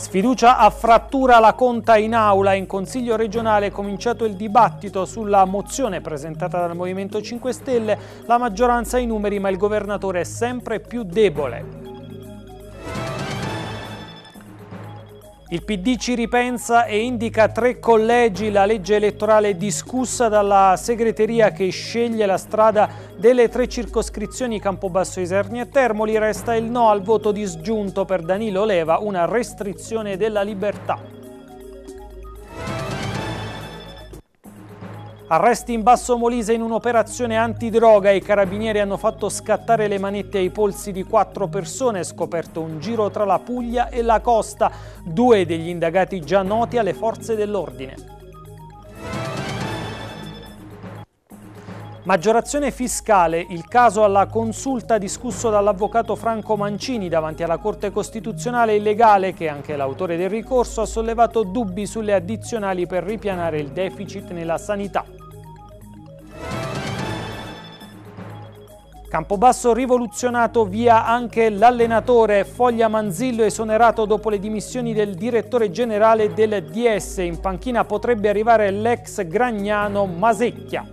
Sfiducia a frattura la conta in aula. In Consiglio regionale è cominciato il dibattito sulla mozione presentata dal Movimento 5 Stelle. La maggioranza ha i numeri, ma il governatore è sempre più debole. Il PD ci ripensa e indica tre collegi la legge elettorale discussa dalla segreteria che sceglie la strada delle tre circoscrizioni Campobasso Isernia e Termoli. Resta il no al voto disgiunto per Danilo Leva, una restrizione della libertà. Arresti in Basso Molise in un'operazione antidroga. I carabinieri hanno fatto scattare le manette ai polsi di quattro persone. È scoperto un giro tra la Puglia e la costa. Due degli indagati già noti alle forze dell'ordine. Maggiorazione fiscale, il caso alla consulta discusso dall'avvocato Franco Mancini davanti alla Corte Costituzionale illegale che anche l'autore del ricorso ha sollevato dubbi sulle addizionali per ripianare il deficit nella sanità. Campobasso rivoluzionato via anche l'allenatore, Foglia Manzillo esonerato dopo le dimissioni del direttore generale del DS, in panchina potrebbe arrivare l'ex Gragnano Masecchia.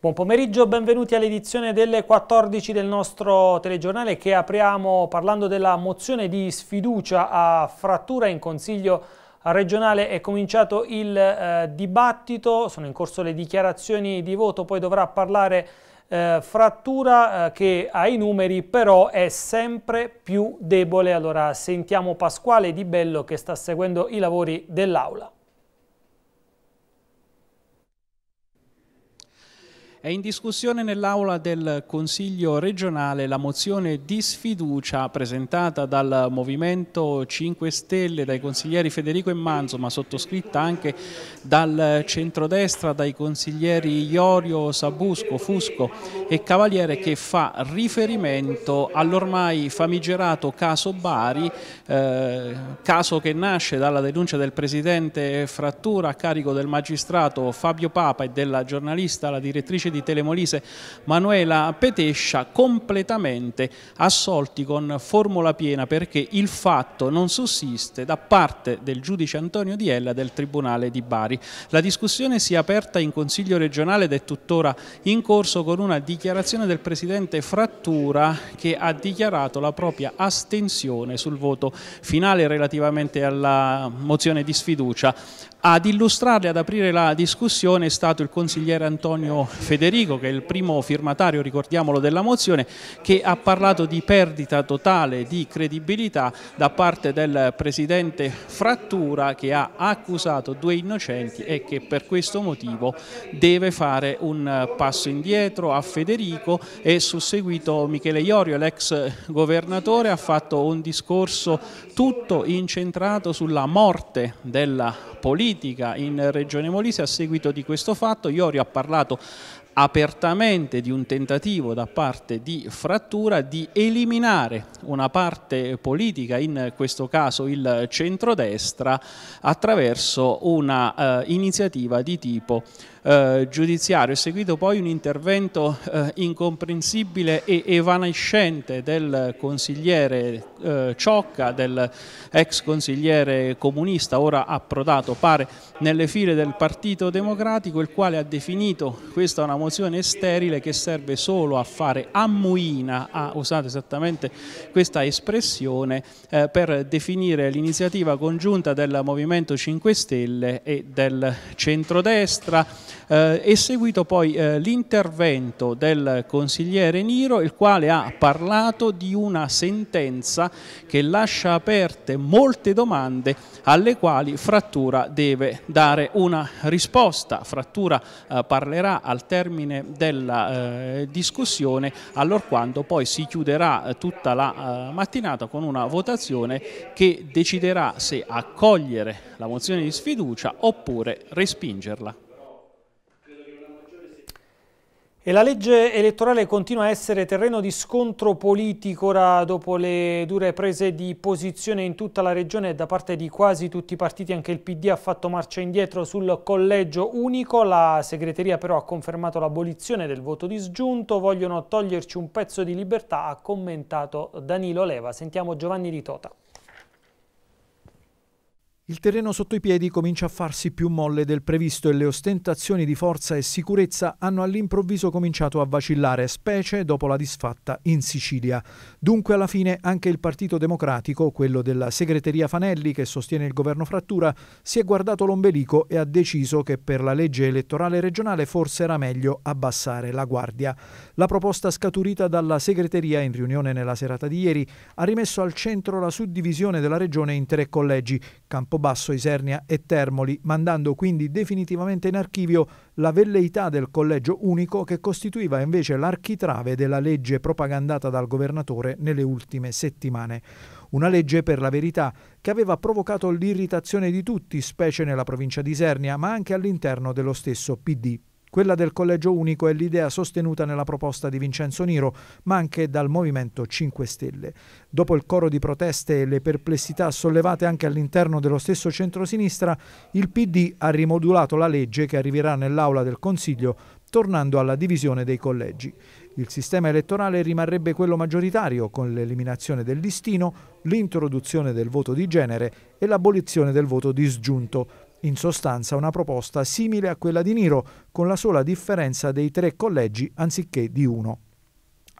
Buon pomeriggio, benvenuti all'edizione delle 14 del nostro telegiornale che apriamo parlando della mozione di sfiducia a frattura in consiglio al regionale è cominciato il eh, dibattito, sono in corso le dichiarazioni di voto, poi dovrà parlare eh, Frattura eh, che i numeri però è sempre più debole. Allora sentiamo Pasquale Di Bello che sta seguendo i lavori dell'Aula. È in discussione nell'aula del Consiglio regionale la mozione di sfiducia presentata dal Movimento 5 Stelle, dai consiglieri Federico e Manzo, ma sottoscritta anche dal centrodestra, dai consiglieri Iorio, Sabusco, Fusco e Cavaliere, che fa riferimento all'ormai famigerato caso Bari, eh, caso che nasce dalla denuncia del presidente Frattura a carico del magistrato Fabio Papa e della giornalista, la direttrice di di Telemolise Manuela Petescia completamente assolti con formula piena perché il fatto non sussiste da parte del giudice Antonio Diella del Tribunale di Bari. La discussione si è aperta in Consiglio regionale ed è tuttora in corso con una dichiarazione del Presidente Frattura che ha dichiarato la propria astensione sul voto finale relativamente alla mozione di sfiducia ad illustrarle, ad aprire la discussione è stato il consigliere Antonio Federico, che è il primo firmatario, ricordiamolo, della mozione, che ha parlato di perdita totale di credibilità da parte del presidente Frattura che ha accusato due innocenti e che per questo motivo deve fare un passo indietro a Federico e susseguito Michele Iorio, l'ex governatore, ha fatto un discorso tutto incentrato sulla morte della politica politica in Regione Molise a seguito di questo fatto. Iori ha parlato apertamente di un tentativo da parte di Frattura di eliminare una parte politica, in questo caso il centrodestra, attraverso una eh, di tipo eh, giudiziario, è seguito poi un intervento eh, incomprensibile e evanescente del consigliere eh, Ciocca, ex consigliere comunista, ora approdato pare nelle file del Partito Democratico, il quale ha definito questa una mozione sterile che serve solo a fare ammuina, ha usato esattamente questa espressione, eh, per definire l'iniziativa congiunta del Movimento 5 Stelle e del centrodestra eh, è seguito poi eh, l'intervento del consigliere Niro, il quale ha parlato di una sentenza che lascia aperte molte domande alle quali Frattura deve dare una risposta. Frattura eh, parlerà al termine della eh, discussione, allora quando poi si chiuderà eh, tutta la eh, mattinata con una votazione che deciderà se accogliere la mozione di sfiducia oppure respingerla. E la legge elettorale continua a essere terreno di scontro politico ora dopo le dure prese di posizione in tutta la regione da parte di quasi tutti i partiti, anche il PD ha fatto marcia indietro sul collegio unico, la segreteria però ha confermato l'abolizione del voto disgiunto, vogliono toglierci un pezzo di libertà, ha commentato Danilo Leva. Sentiamo Giovanni Ritota. Il terreno sotto i piedi comincia a farsi più molle del previsto e le ostentazioni di forza e sicurezza hanno all'improvviso cominciato a vacillare, specie dopo la disfatta in Sicilia. Dunque alla fine anche il Partito Democratico, quello della segreteria Fanelli che sostiene il governo frattura, si è guardato l'ombelico e ha deciso che per la legge elettorale regionale forse era meglio abbassare la guardia. La proposta scaturita dalla segreteria in riunione nella serata di ieri ha rimesso al centro la suddivisione della regione in tre collegi, Campo Campobasso, Isernia e Termoli, mandando quindi definitivamente in archivio la velleità del collegio unico che costituiva invece l'architrave della legge propagandata dal governatore nelle ultime settimane. Una legge per la verità che aveva provocato l'irritazione di tutti, specie nella provincia di Isernia, ma anche all'interno dello stesso PD. Quella del collegio unico è l'idea sostenuta nella proposta di Vincenzo Niro, ma anche dal Movimento 5 Stelle. Dopo il coro di proteste e le perplessità sollevate anche all'interno dello stesso centrosinistra, il PD ha rimodulato la legge che arriverà nell'aula del Consiglio tornando alla divisione dei collegi. Il sistema elettorale rimarrebbe quello maggioritario con l'eliminazione del listino, l'introduzione del voto di genere e l'abolizione del voto disgiunto, in sostanza una proposta simile a quella di Niro, con la sola differenza dei tre collegi anziché di uno.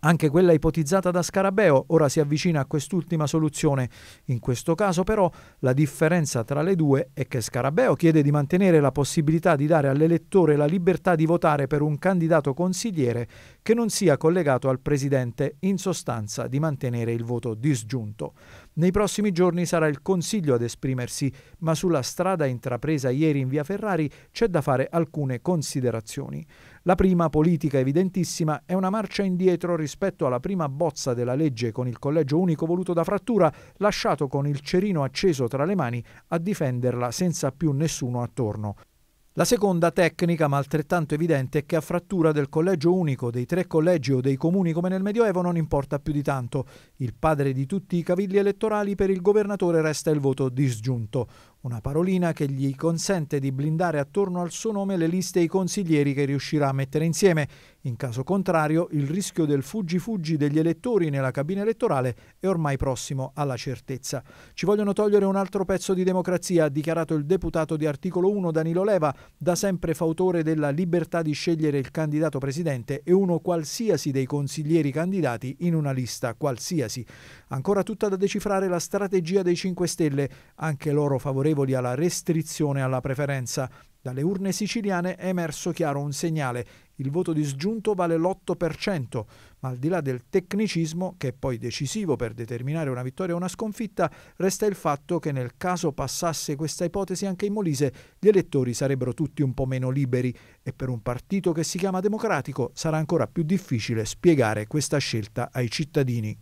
Anche quella ipotizzata da Scarabeo ora si avvicina a quest'ultima soluzione. In questo caso però la differenza tra le due è che Scarabeo chiede di mantenere la possibilità di dare all'elettore la libertà di votare per un candidato consigliere che non sia collegato al presidente, in sostanza di mantenere il voto disgiunto. Nei prossimi giorni sarà il Consiglio ad esprimersi, ma sulla strada intrapresa ieri in via Ferrari c'è da fare alcune considerazioni. La prima, politica evidentissima, è una marcia indietro rispetto alla prima bozza della legge con il collegio unico voluto da frattura, lasciato con il cerino acceso tra le mani a difenderla senza più nessuno attorno. La seconda tecnica, ma altrettanto evidente, è che a frattura del collegio unico, dei tre collegi o dei comuni come nel Medioevo non importa più di tanto. Il padre di tutti i cavilli elettorali per il governatore resta il voto disgiunto, una parolina che gli consente di blindare attorno al suo nome le liste e i consiglieri che riuscirà a mettere insieme. In caso contrario, il rischio del fuggi-fuggi degli elettori nella cabina elettorale è ormai prossimo alla certezza. Ci vogliono togliere un altro pezzo di democrazia, ha dichiarato il deputato di articolo 1 Danilo Leva, da sempre fautore della libertà di scegliere il candidato presidente e uno qualsiasi dei consiglieri candidati in una lista qualsiasi. Ancora tutta da decifrare la strategia dei 5 Stelle, anche loro favorevoli favorevoli alla restrizione alla preferenza. Dalle urne siciliane è emerso chiaro un segnale, il voto disgiunto vale l'8%, ma al di là del tecnicismo, che è poi decisivo per determinare una vittoria o una sconfitta, resta il fatto che nel caso passasse questa ipotesi anche in Molise, gli elettori sarebbero tutti un po' meno liberi e per un partito che si chiama democratico sarà ancora più difficile spiegare questa scelta ai cittadini.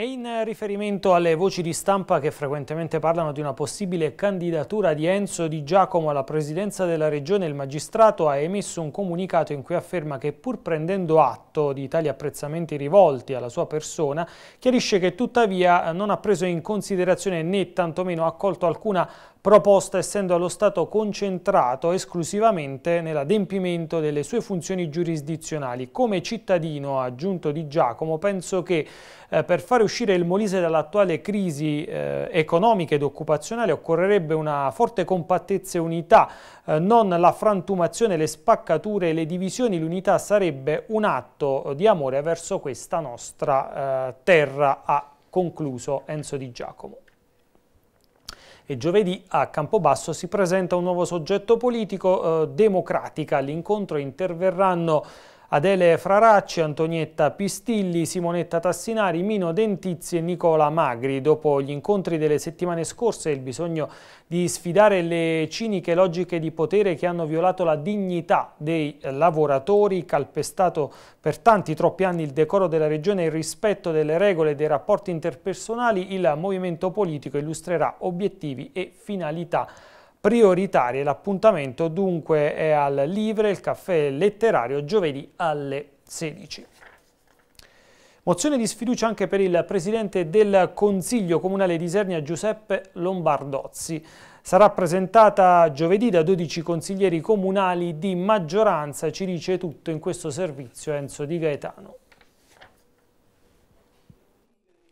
E in riferimento alle voci di stampa che frequentemente parlano di una possibile candidatura di Enzo Di Giacomo alla presidenza della regione, il magistrato ha emesso un comunicato in cui afferma che pur prendendo atto di tali apprezzamenti rivolti alla sua persona, chiarisce che tuttavia non ha preso in considerazione né tantomeno accolto alcuna proposta essendo allo Stato concentrato esclusivamente nell'adempimento delle sue funzioni giurisdizionali. Come cittadino, aggiunto Di Giacomo, penso che eh, per fare uscire il Molise dall'attuale crisi eh, economica ed occupazionale occorrerebbe una forte compattezza e unità, eh, non la frantumazione, le spaccature e le divisioni. L'unità sarebbe un atto di amore verso questa nostra eh, terra, ha concluso Enzo Di Giacomo e giovedì a Campobasso si presenta un nuovo soggetto politico eh, democratica. All'incontro interverranno Adele Fraracci, Antonietta Pistilli, Simonetta Tassinari, Mino Dentizzi e Nicola Magri. Dopo gli incontri delle settimane scorse e il bisogno di sfidare le ciniche logiche di potere che hanno violato la dignità dei lavoratori, calpestato per tanti troppi anni il decoro della regione e il rispetto delle regole e dei rapporti interpersonali, il movimento politico illustrerà obiettivi e finalità prioritarie. L'appuntamento dunque è al Livre, il caffè letterario, giovedì alle 16. Mozione di sfiducia anche per il Presidente del Consiglio Comunale di Isernia Giuseppe Lombardozzi. Sarà presentata giovedì da 12 consiglieri comunali di maggioranza, ci dice tutto in questo servizio Enzo Di Gaetano.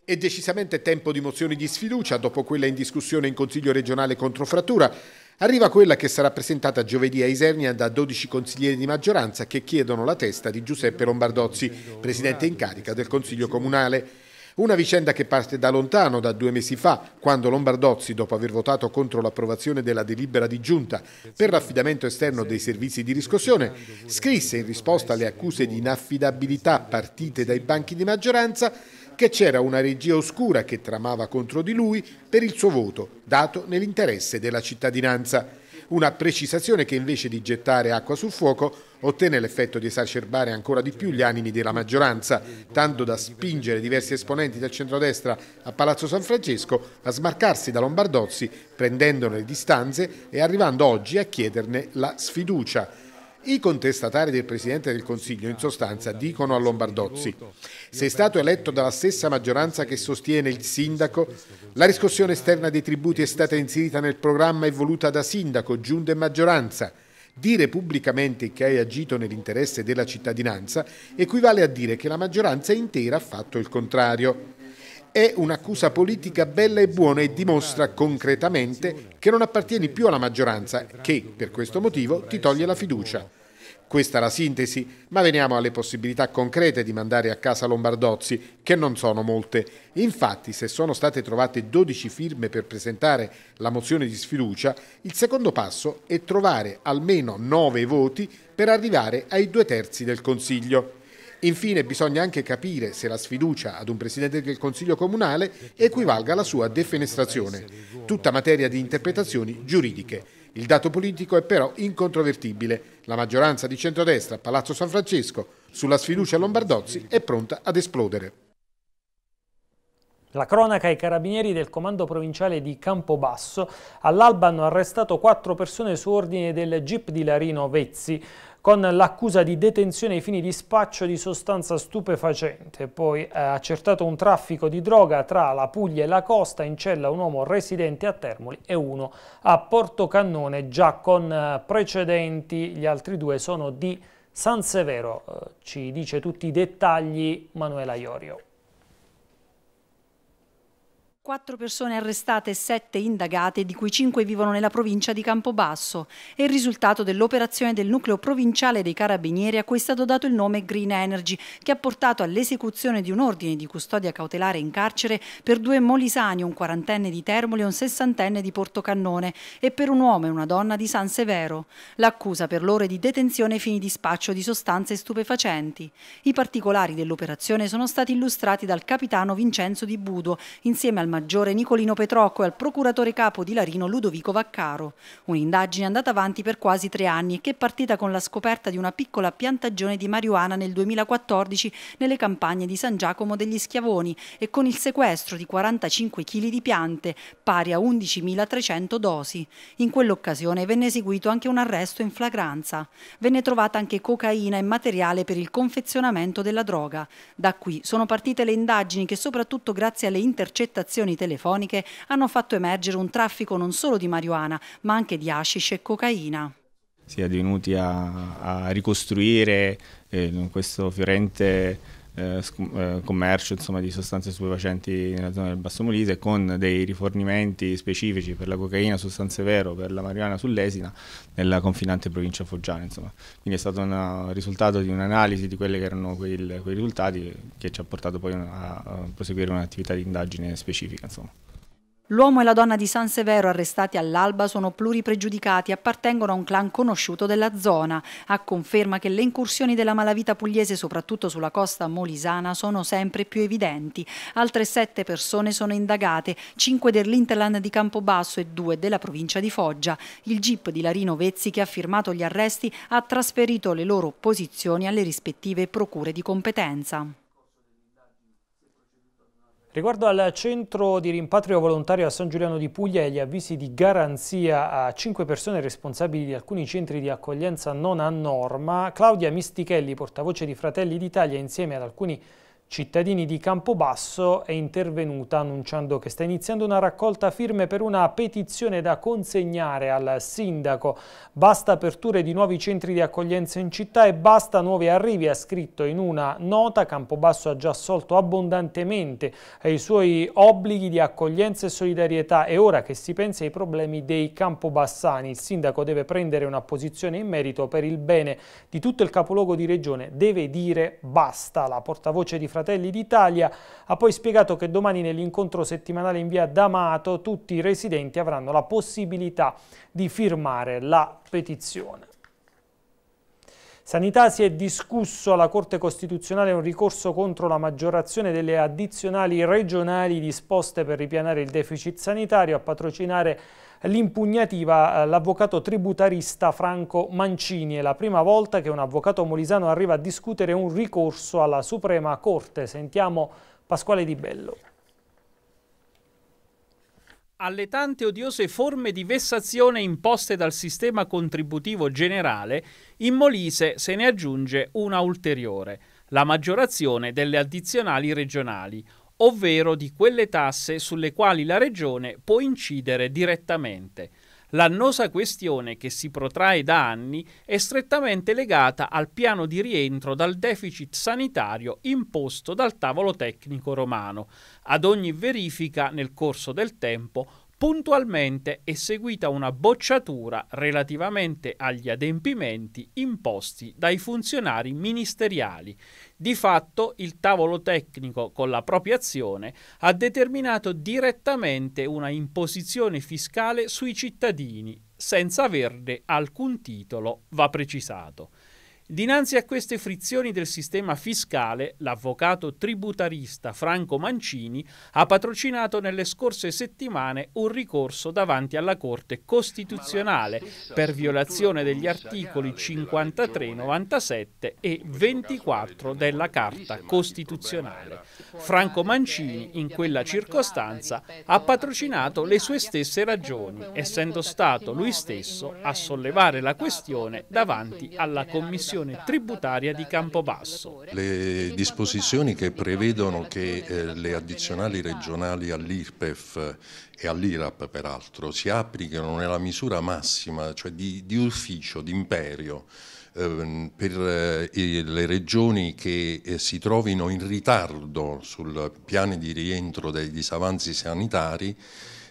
È decisamente tempo di mozioni di sfiducia dopo quella in discussione in Consiglio regionale contro Frattura. Arriva quella che sarà presentata giovedì a Isernia da 12 consiglieri di maggioranza che chiedono la testa di Giuseppe Lombardozzi, presidente in carica del Consiglio Comunale. Una vicenda che parte da lontano, da due mesi fa, quando Lombardozzi, dopo aver votato contro l'approvazione della delibera di giunta per l'affidamento esterno dei servizi di riscossione, scrisse in risposta alle accuse di inaffidabilità partite dai banchi di maggioranza che c'era una regia oscura che tramava contro di lui per il suo voto, dato nell'interesse della cittadinanza. Una precisazione che invece di gettare acqua sul fuoco ottenne l'effetto di esacerbare ancora di più gli animi della maggioranza, tanto da spingere diversi esponenti del centrodestra a Palazzo San Francesco a smarcarsi da Lombardozzi, prendendone le distanze e arrivando oggi a chiederne la sfiducia. I contestatari del Presidente del Consiglio in sostanza dicono a Lombardozzi sei stato eletto dalla stessa maggioranza che sostiene il sindaco, la riscossione esterna dei tributi è stata inserita nel programma e voluta da sindaco, giunta e maggioranza. Dire pubblicamente che hai agito nell'interesse della cittadinanza equivale a dire che la maggioranza intera ha fatto il contrario. È un'accusa politica bella e buona e dimostra concretamente che non appartieni più alla maggioranza che, per questo motivo, ti toglie la fiducia. Questa è la sintesi, ma veniamo alle possibilità concrete di mandare a casa Lombardozzi, che non sono molte. Infatti, se sono state trovate 12 firme per presentare la mozione di sfiducia, il secondo passo è trovare almeno 9 voti per arrivare ai due terzi del Consiglio. Infine bisogna anche capire se la sfiducia ad un Presidente del Consiglio Comunale equivalga alla sua defenestrazione, tutta materia di interpretazioni giuridiche. Il dato politico è però incontrovertibile. La maggioranza di centrodestra a Palazzo San Francesco sulla sfiducia Lombardozzi è pronta ad esplodere. La cronaca ai carabinieri del comando provinciale di Campobasso all'alba hanno arrestato quattro persone su ordine del GIP di Larino Vezzi con l'accusa di detenzione ai fini di spaccio di sostanza stupefacente. Poi è eh, accertato un traffico di droga tra la Puglia e la costa, in cella un uomo residente a Termoli e uno a Portocannone, già con eh, precedenti, gli altri due sono di San Severo. Eh, ci dice tutti i dettagli Manuela Iorio. Quattro persone arrestate e sette indagate, di cui cinque vivono nella provincia di Campobasso. È il risultato dell'operazione del nucleo provinciale dei carabinieri a cui è stato dato il nome Green Energy, che ha portato all'esecuzione di un ordine di custodia cautelare in carcere per due molisani, un quarantenne di Termoli e un sessantenne di Portocannone, e per un uomo e una donna di San Severo. L'accusa per loro è di detenzione ai fini di spaccio di sostanze stupefacenti. I particolari dell'operazione sono stati illustrati dal capitano Vincenzo Di Budo, insieme al maggiore Nicolino Petrocco e al procuratore capo di Larino Ludovico Vaccaro. Un'indagine andata avanti per quasi tre anni e che è partita con la scoperta di una piccola piantagione di marijuana nel 2014 nelle campagne di San Giacomo degli Schiavoni e con il sequestro di 45 kg di piante, pari a 11.300 dosi. In quell'occasione venne eseguito anche un arresto in flagranza. Venne trovata anche cocaina e materiale per il confezionamento della droga. Da qui sono partite le indagini che soprattutto grazie alle intercettazioni intercettazioni telefoniche hanno fatto emergere un traffico non solo di marijuana, ma anche di hashish e cocaina si è venuti a, a ricostruire eh, questo fiorente eh, eh, commercio insomma, di sostanze stupefacenti nella zona del Basso Molise con dei rifornimenti specifici per la cocaina su San per la marijuana sull'Esina nella confinante provincia foggiana. Insomma. Quindi è stato un risultato di un'analisi di quelli che erano quei, quei risultati che ci ha portato poi a, a proseguire un'attività di indagine specifica. Insomma. L'uomo e la donna di San Severo arrestati all'alba sono pluripregiudicati, appartengono a un clan conosciuto della zona, a conferma che le incursioni della malavita pugliese, soprattutto sulla costa molisana, sono sempre più evidenti. Altre sette persone sono indagate, cinque dell'Interland di Campobasso e due della provincia di Foggia. Il GIP di Larino Vezzi, che ha firmato gli arresti, ha trasferito le loro posizioni alle rispettive procure di competenza. Riguardo al centro di rimpatrio volontario a San Giuliano di Puglia e gli avvisi di garanzia a cinque persone responsabili di alcuni centri di accoglienza non a norma, Claudia Mistichelli, portavoce di Fratelli d'Italia, insieme ad alcuni cittadini di Campobasso è intervenuta annunciando che sta iniziando una raccolta firme per una petizione da consegnare al sindaco. Basta aperture di nuovi centri di accoglienza in città e basta nuovi arrivi, ha scritto in una nota. Campobasso ha già assolto abbondantemente i suoi obblighi di accoglienza e solidarietà e ora che si pensa ai problemi dei campobassani. Il sindaco deve prendere una posizione in merito per il bene di tutto il capoluogo di regione. Deve dire basta. La portavoce di Francesco Fratelli d'Italia, ha poi spiegato che domani nell'incontro settimanale in via D'Amato tutti i residenti avranno la possibilità di firmare la petizione. Sanità si è discusso alla Corte Costituzionale un ricorso contro la maggiorazione delle addizionali regionali disposte per ripianare il deficit sanitario a patrocinare l'impugnativa eh, l'avvocato tributarista Franco Mancini. È la prima volta che un avvocato molisano arriva a discutere un ricorso alla Suprema Corte. Sentiamo Pasquale Di Bello alle tante odiose forme di vessazione imposte dal sistema contributivo generale, in Molise se ne aggiunge una ulteriore, la maggiorazione delle addizionali regionali, ovvero di quelle tasse sulle quali la Regione può incidere direttamente. L'annosa questione che si protrae da anni è strettamente legata al piano di rientro dal deficit sanitario imposto dal tavolo tecnico romano. Ad ogni verifica nel corso del tempo Puntualmente è seguita una bocciatura relativamente agli adempimenti imposti dai funzionari ministeriali. Di fatto il tavolo tecnico con la propria azione ha determinato direttamente una imposizione fiscale sui cittadini, senza averne alcun titolo, va precisato. Dinanzi a queste frizioni del sistema fiscale, l'avvocato tributarista Franco Mancini ha patrocinato nelle scorse settimane un ricorso davanti alla Corte Costituzionale per violazione degli articoli 53, 97 e 24 della Carta Costituzionale. Franco Mancini, in quella circostanza, ha patrocinato le sue stesse ragioni, essendo stato lui stesso a sollevare la questione davanti alla Commissione Commissione tributaria di Campobasso. Le disposizioni che prevedono che eh, le addizionali regionali all'IRPEF e all'IRAP peraltro si applichino nella misura massima, cioè di, di ufficio, di imperio, ehm, per eh, le regioni che eh, si trovino in ritardo sul piano di rientro dei disavanzi sanitari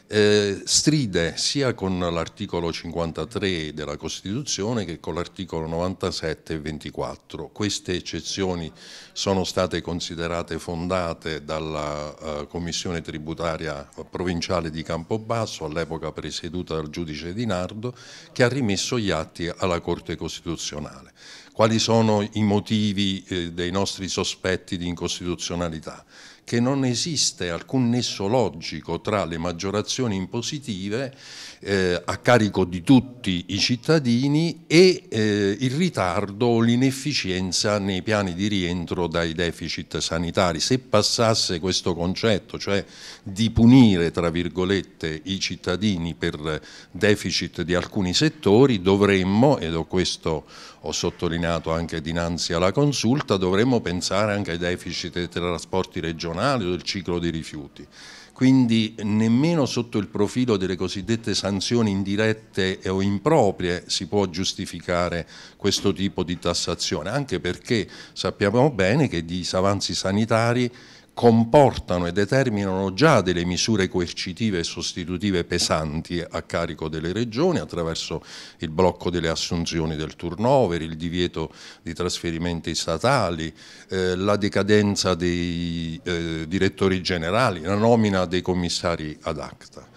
eh, stride sia con l'articolo 53 della Costituzione che con l'articolo 97 e 24. Queste eccezioni sono state considerate fondate dalla eh, Commissione tributaria provinciale di Campobasso, all'epoca presieduta dal giudice Di Nardo, che ha rimesso gli atti alla Corte Costituzionale. Quali sono i motivi eh, dei nostri sospetti di incostituzionalità? che non esiste alcun nesso logico tra le maggiorazioni impositive eh, a carico di tutti i cittadini e eh, il ritardo o l'inefficienza nei piani di rientro dai deficit sanitari. Se passasse questo concetto, cioè di punire tra virgolette i cittadini per deficit di alcuni settori, dovremmo, ed ho questo ho sottolineato anche dinanzi alla consulta, dovremmo pensare anche ai deficit dei trasporti regionali gestionale o del ciclo dei rifiuti. Quindi nemmeno sotto il profilo delle cosiddette sanzioni indirette o improprie si può giustificare questo tipo di tassazione, anche perché sappiamo bene che i disavanzi sanitari comportano e determinano già delle misure coercitive e sostitutive pesanti a carico delle regioni attraverso il blocco delle assunzioni del turnover, il divieto di trasferimenti statali, eh, la decadenza dei eh, direttori generali, la nomina dei commissari ad acta.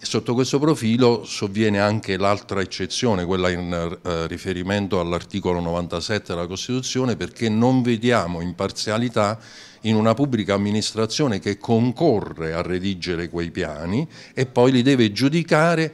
E sotto questo profilo sovviene anche l'altra eccezione, quella in eh, riferimento all'articolo 97 della Costituzione, perché non vediamo imparzialità in una pubblica amministrazione che concorre a redigere quei piani e poi li deve giudicare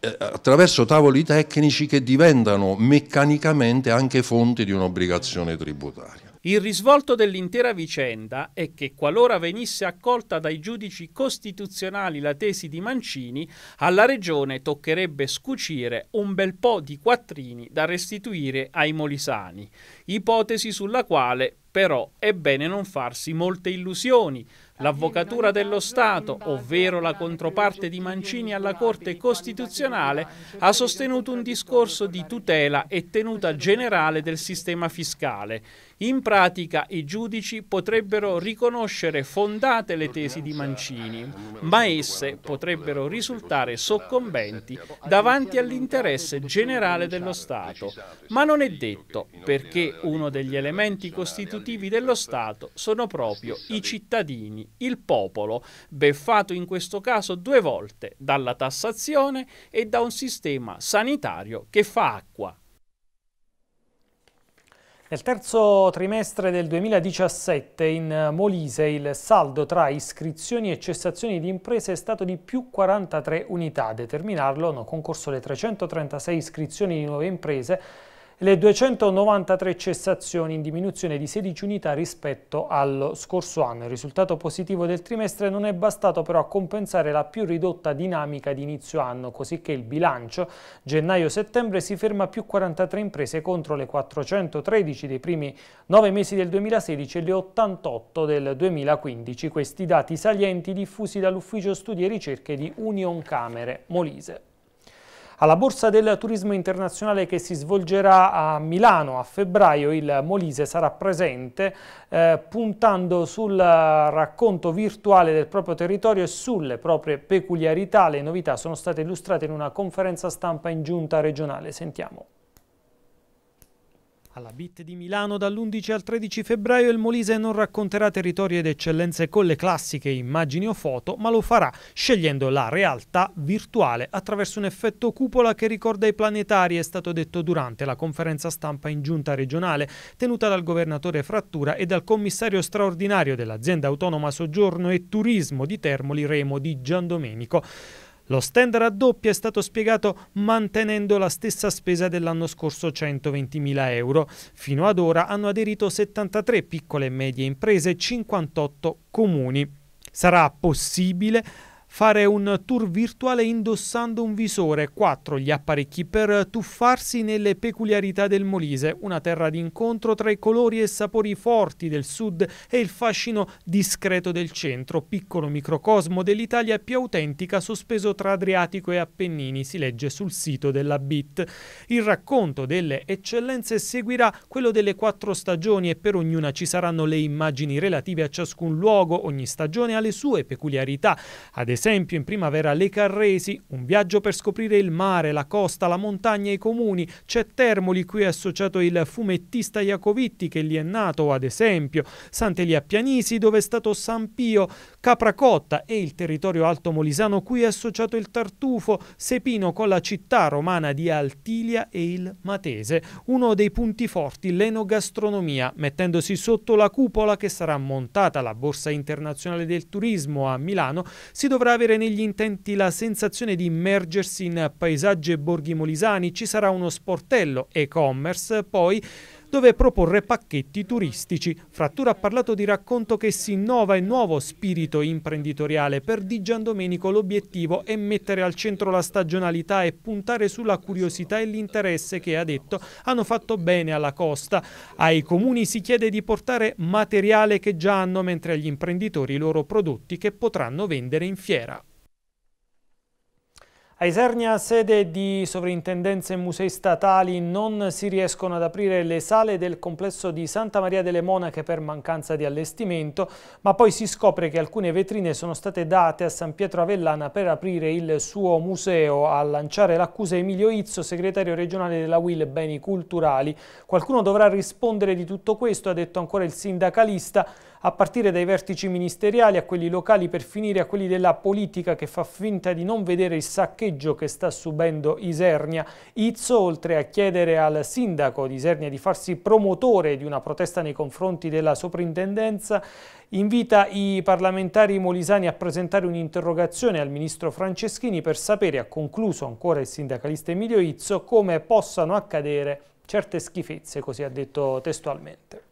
eh, attraverso tavoli tecnici che diventano meccanicamente anche fonti di un'obbligazione tributaria. Il risvolto dell'intera vicenda è che qualora venisse accolta dai giudici costituzionali la tesi di Mancini, alla Regione toccherebbe scucire un bel po' di quattrini da restituire ai molisani, ipotesi sulla quale però è bene non farsi molte illusioni, L'Avvocatura dello Stato, ovvero la controparte di Mancini alla Corte Costituzionale, ha sostenuto un discorso di tutela e tenuta generale del sistema fiscale. In pratica i giudici potrebbero riconoscere fondate le tesi di Mancini, ma esse potrebbero risultare soccombenti davanti all'interesse generale dello Stato. Ma non è detto, perché uno degli elementi costitutivi dello Stato sono proprio i cittadini il popolo, beffato in questo caso due volte dalla tassazione e da un sistema sanitario che fa acqua. Nel terzo trimestre del 2017 in Molise il saldo tra iscrizioni e cessazioni di imprese è stato di più 43 unità. A determinarlo hanno concorso le 336 iscrizioni di nuove imprese le 293 cessazioni in diminuzione di 16 unità rispetto allo scorso anno. Il risultato positivo del trimestre non è bastato però a compensare la più ridotta dinamica di inizio anno, così che il bilancio gennaio-settembre si ferma a più 43 imprese contro le 413 dei primi 9 mesi del 2016 e le 88 del 2015. Questi dati salienti diffusi dall'Ufficio Studi e Ricerche di Union Camere Molise. Alla Borsa del Turismo Internazionale che si svolgerà a Milano a febbraio il Molise sarà presente eh, puntando sul eh, racconto virtuale del proprio territorio e sulle proprie peculiarità. Le novità sono state illustrate in una conferenza stampa in giunta regionale. Sentiamo. Alla BIT di Milano dall'11 al 13 febbraio il Molise non racconterà territori ed eccellenze con le classiche immagini o foto, ma lo farà scegliendo la realtà virtuale attraverso un effetto cupola che ricorda i planetari, è stato detto durante la conferenza stampa in giunta regionale tenuta dal governatore Frattura e dal commissario straordinario dell'azienda autonoma Soggiorno e Turismo di Termoli Remo di Giandomenico. Lo stand raddoppio è stato spiegato mantenendo la stessa spesa dell'anno scorso 120.000 euro. Fino ad ora hanno aderito 73 piccole e medie imprese e 58 comuni. Sarà possibile fare un tour virtuale indossando un visore, 4 gli apparecchi per tuffarsi nelle peculiarità del Molise, una terra d'incontro tra i colori e sapori forti del sud e il fascino discreto del centro, piccolo microcosmo dell'Italia più autentica sospeso tra Adriatico e Appennini, si legge sul sito della BIT. Il racconto delle eccellenze seguirà quello delle quattro stagioni e per ognuna ci saranno le immagini relative a ciascun luogo, ogni stagione ha le sue peculiarità. Ad esempio in primavera le Carresi, un viaggio per scoprire il mare, la costa, la montagna e i comuni. C'è Termoli, qui è associato il fumettista Iacovitti che lì è nato, ad esempio. Sant'Elia Pianisi, dove è stato San Pio. Capracotta e il territorio alto molisano cui è associato il tartufo, Sepino con la città romana di Altilia e il Matese, uno dei punti forti l'enogastronomia, mettendosi sotto la cupola che sarà montata la Borsa Internazionale del Turismo a Milano, si dovrà avere negli intenti la sensazione di immergersi in paesaggi e borghi molisani, ci sarà uno sportello e-commerce, poi dove proporre pacchetti turistici. Frattura ha parlato di racconto che si innova e nuovo spirito imprenditoriale. Per Di Gian Domenico l'obiettivo è mettere al centro la stagionalità e puntare sulla curiosità e l'interesse che, ha detto, hanno fatto bene alla costa. Ai comuni si chiede di portare materiale che già hanno, mentre agli imprenditori i loro prodotti che potranno vendere in fiera. A Isernia, sede di sovrintendenze e musei statali, non si riescono ad aprire le sale del complesso di Santa Maria delle Monache per mancanza di allestimento, ma poi si scopre che alcune vetrine sono state date a San Pietro Avellana per aprire il suo museo. A lanciare l'accusa Emilio Izzo, segretario regionale della UIL Beni Culturali. Qualcuno dovrà rispondere di tutto questo, ha detto ancora il sindacalista, a partire dai vertici ministeriali a quelli locali per finire a quelli della politica che fa finta di non vedere il saccheggio che sta subendo Isernia. Izzo, oltre a chiedere al sindaco di Isernia di farsi promotore di una protesta nei confronti della soprintendenza, invita i parlamentari molisani a presentare un'interrogazione al ministro Franceschini per sapere, ha concluso ancora il sindacalista Emilio Izzo, come possano accadere certe schifezze, così ha detto testualmente.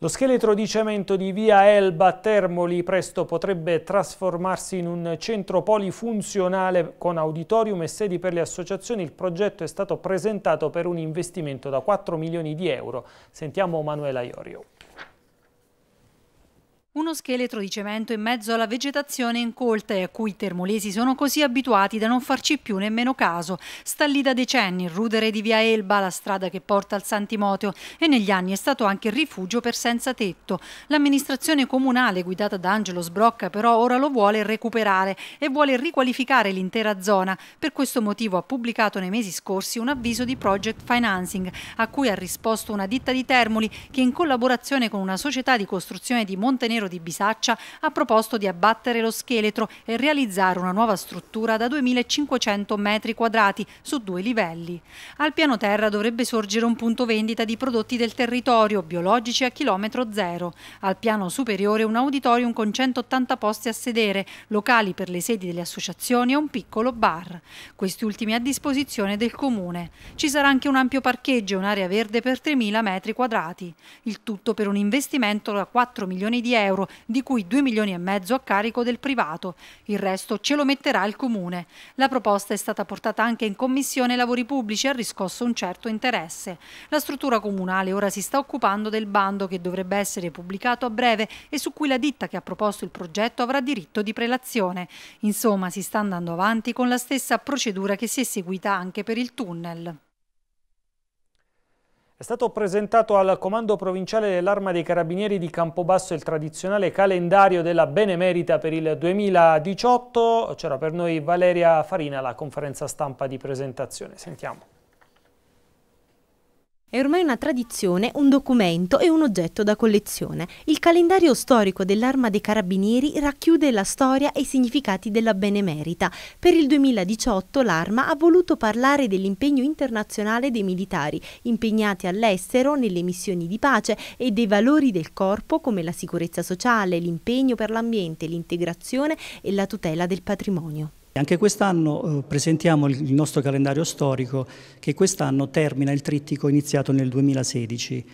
Lo scheletro di cemento di via Elba Termoli presto potrebbe trasformarsi in un centro polifunzionale con auditorium e sedi per le associazioni. Il progetto è stato presentato per un investimento da 4 milioni di euro. Sentiamo Manuela Iorio. Uno scheletro di cemento in mezzo alla vegetazione incolta e a cui i termolesi sono così abituati da non farci più nemmeno caso. Sta lì da decenni il rudere di via Elba, la strada che porta al Santimoteo, e negli anni è stato anche rifugio per senza tetto. L'amministrazione comunale guidata da Angelo Sbrocca però ora lo vuole recuperare e vuole riqualificare l'intera zona. Per questo motivo ha pubblicato nei mesi scorsi un avviso di project financing a cui ha risposto una ditta di Termoli che in collaborazione con una società di costruzione di Montenero di Bisaccia ha proposto di abbattere lo scheletro e realizzare una nuova struttura da 2.500 metri quadrati su due livelli. Al piano terra dovrebbe sorgere un punto vendita di prodotti del territorio, biologici a chilometro zero. Al piano superiore un auditorium con 180 posti a sedere, locali per le sedi delle associazioni e un piccolo bar. Questi ultimi a disposizione del comune. Ci sarà anche un ampio parcheggio e un'area verde per 3.000 metri quadrati. Il tutto per un investimento da 4 milioni di euro euro, di cui 2 milioni e mezzo a carico del privato. Il resto ce lo metterà il Comune. La proposta è stata portata anche in Commissione Lavori Pubblici e ha riscosso un certo interesse. La struttura comunale ora si sta occupando del bando che dovrebbe essere pubblicato a breve e su cui la ditta che ha proposto il progetto avrà diritto di prelazione. Insomma, si sta andando avanti con la stessa procedura che si è seguita anche per il tunnel. È stato presentato al Comando Provinciale dell'Arma dei Carabinieri di Campobasso il tradizionale calendario della Benemerita per il 2018. C'era per noi Valeria Farina la conferenza stampa di presentazione. Sentiamo. È ormai una tradizione, un documento e un oggetto da collezione. Il calendario storico dell'Arma dei Carabinieri racchiude la storia e i significati della benemerita. Per il 2018 l'Arma ha voluto parlare dell'impegno internazionale dei militari impegnati all'estero nelle missioni di pace e dei valori del corpo come la sicurezza sociale, l'impegno per l'ambiente, l'integrazione e la tutela del patrimonio. Anche quest'anno eh, presentiamo il nostro calendario storico che quest'anno termina il trittico iniziato nel 2016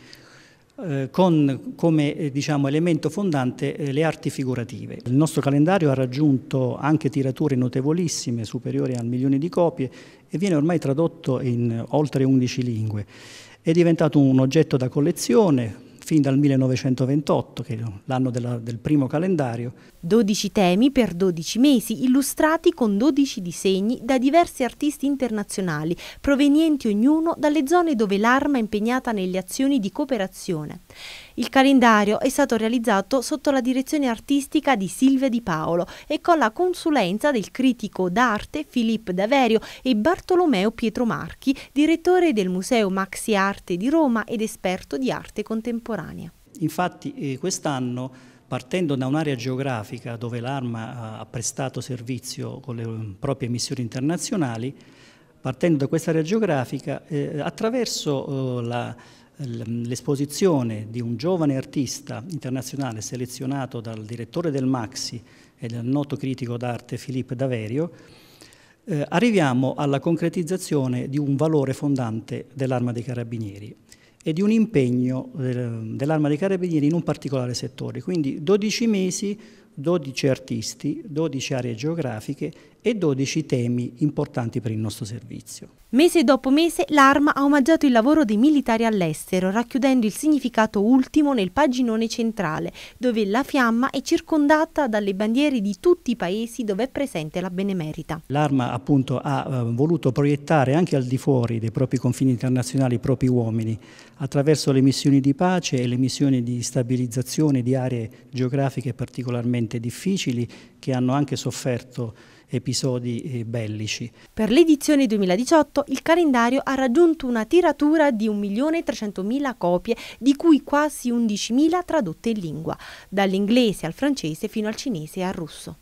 eh, con come eh, diciamo, elemento fondante le arti figurative. Il nostro calendario ha raggiunto anche tirature notevolissime, superiori al milione di copie, e viene ormai tradotto in oltre 11 lingue. È diventato un oggetto da collezione, fin dal 1928, che è l'anno del primo calendario. 12 temi per 12 mesi, illustrati con 12 disegni da diversi artisti internazionali, provenienti ognuno dalle zone dove l'arma è impegnata nelle azioni di cooperazione. Il calendario è stato realizzato sotto la direzione artistica di Silvia Di Paolo e con la consulenza del critico d'arte Filippo Daverio e Bartolomeo Pietro Marchi, direttore del Museo Maxi Arte di Roma ed esperto di arte contemporanea. Infatti eh, quest'anno, partendo da un'area geografica dove l'Arma ha prestato servizio con le mm, proprie missioni internazionali, partendo da quest'area geografica, eh, attraverso eh, la l'esposizione di un giovane artista internazionale selezionato dal direttore del Maxi e dal noto critico d'arte Filippo Daverio, eh, arriviamo alla concretizzazione di un valore fondante dell'arma dei carabinieri e di un impegno eh, dell'arma dei carabinieri in un particolare settore. Quindi 12 mesi, 12 artisti, 12 aree geografiche e 12 temi importanti per il nostro servizio. Mese dopo mese l'Arma ha omaggiato il lavoro dei militari all'estero, racchiudendo il significato ultimo nel paginone centrale, dove la fiamma è circondata dalle bandiere di tutti i paesi dove è presente la benemerita. L'Arma appunto ha eh, voluto proiettare anche al di fuori dei propri confini internazionali i propri uomini, attraverso le missioni di pace e le missioni di stabilizzazione di aree geografiche particolarmente difficili che hanno anche sofferto episodi eh, bellici. Per l'edizione 2018 il calendario ha raggiunto una tiratura di 1.300.000 copie, di cui quasi 11.000 tradotte in lingua, dall'inglese al francese fino al cinese e al russo.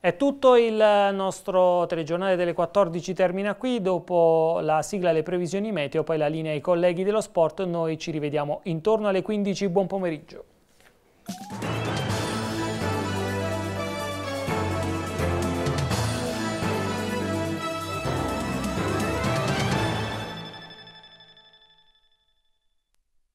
È tutto il nostro telegiornale delle 14 termina qui, dopo la sigla le previsioni meteo, poi la linea ai colleghi dello sport, noi ci rivediamo intorno alle 15, buon pomeriggio.